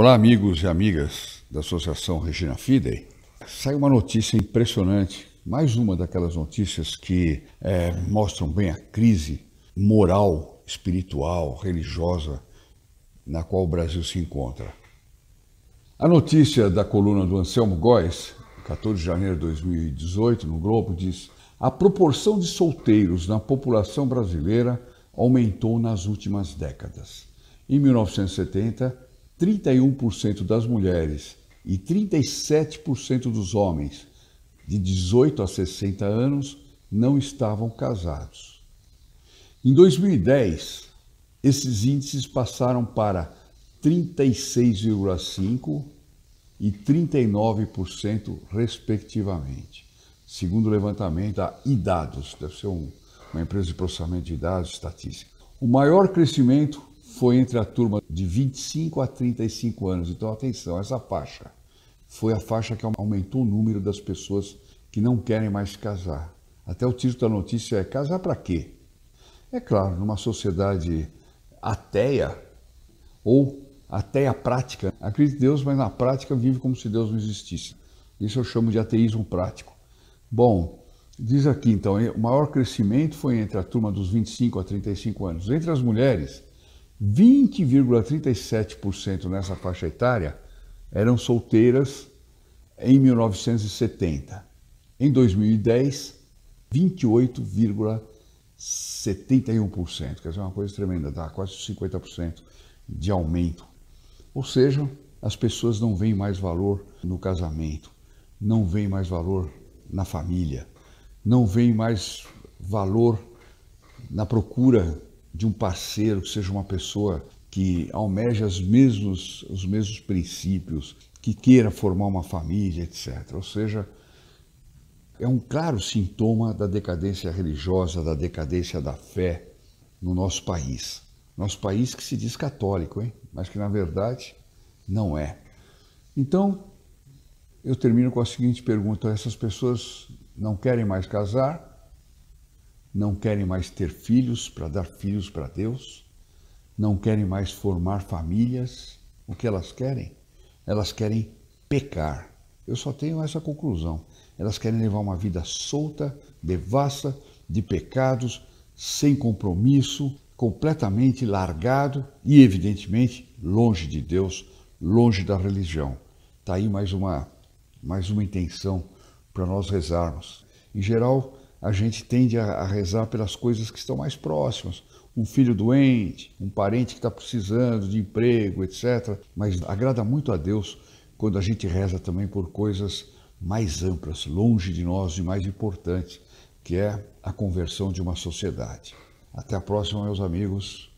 Olá, amigos e amigas da Associação Regina Fidei. Sai uma notícia impressionante, mais uma daquelas notícias que é, mostram bem a crise moral, espiritual, religiosa na qual o Brasil se encontra. A notícia da coluna do Anselmo Góes, 14 de janeiro de 2018, no Globo, diz: a proporção de solteiros na população brasileira aumentou nas últimas décadas. Em 1970, 31% das mulheres e 37% dos homens de 18 a 60 anos não estavam casados. Em 2010, esses índices passaram para 36,5% e 39%, respectivamente, segundo o levantamento da IDADOS, deve ser um, uma empresa de processamento de dados estatística. O maior crescimento foi entre a turma de 25 a 35 anos. Então, atenção, essa faixa foi a faixa que aumentou o número das pessoas que não querem mais casar. Até o título da notícia é Casar para quê? É claro, numa sociedade ateia ou ateia prática, né? acredita em Deus, mas na prática vive como se Deus não existisse. Isso eu chamo de ateísmo prático. Bom, diz aqui então, o maior crescimento foi entre a turma dos 25 a 35 anos. Entre as mulheres, 20,37% nessa faixa etária eram solteiras em 1970. Em 2010, 28,71%. Quer dizer, é uma coisa tremenda, dá quase 50% de aumento. Ou seja, as pessoas não veem mais valor no casamento, não veem mais valor na família, não veem mais valor na procura de um parceiro, que seja uma pessoa que almeja os mesmos, os mesmos princípios, que queira formar uma família, etc. Ou seja, é um claro sintoma da decadência religiosa, da decadência da fé no nosso país. Nosso país que se diz católico, hein? mas que na verdade não é. Então, eu termino com a seguinte pergunta: essas pessoas não querem mais casar? não querem mais ter filhos para dar filhos para Deus, não querem mais formar famílias. O que elas querem? Elas querem pecar. Eu só tenho essa conclusão. Elas querem levar uma vida solta, devassa, de pecados, sem compromisso, completamente largado e, evidentemente, longe de Deus, longe da religião. Está aí mais uma, mais uma intenção para nós rezarmos. Em geral, a gente tende a, rezar pelas coisas que estão mais próximas. Um filho doente, um parente que está precisando de emprego, etc. Mas agrada muito a Deus quando a gente reza também por coisas mais amplas, longe de nós e mais importantes, que é a conversão de uma sociedade. Até a próxima, meus amigos.